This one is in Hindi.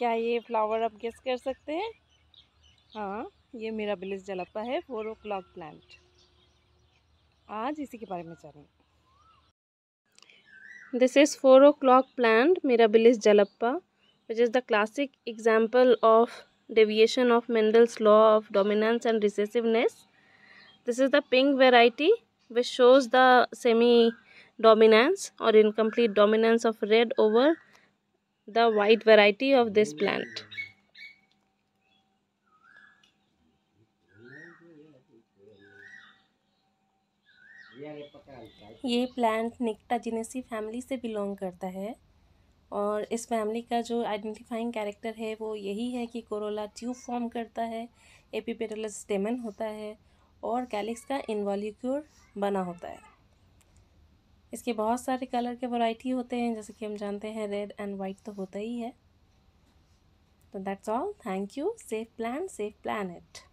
क्या ये फ्लावर आप गेस कर सकते हैं हाँ ये मेरा बिलिस जलप्पा है फोर ओ क्लॉक प्लांट आज इसी के बारे में जानेंगे this is four o'clock plant mirabilis jalapa which is the classic example of deviation of Mendel's law of dominance and recessiveness this is the pink variety which shows the semi dominance or incomplete dominance of red over the wide variety of this plant. ये प्लांट निकटा जिनेसी फैमिली से बिलोंग करता है और इस फैमिली का जो आइडेंटिफाइंग कैरेक्टर है वो यही है कि कोरोला ट्यूब फॉर्म करता है एपीपेटल स्टेमन होता है और कैलिक्स का इन्वॉल्यूक्योर बना होता है इसके बहुत सारे कलर के वैरायटी होते हैं जैसे कि हम जानते हैं रेड एंड वाइट तो होता ही है तो that's all thank you save plan save planet